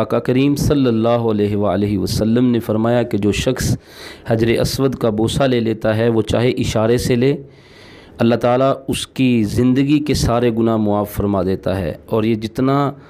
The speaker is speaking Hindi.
आका करीम सल्लल्लाहु अलैहि वसल्लम ने फरमाया कि जो शख्स हजर असवद का बोसा ले लेता है वो चाहे इशारे से ले अल्लाह ताला उसकी ज़िंदगी के सारे गुनाह मुआफ़ फरमा देता है और ये जितना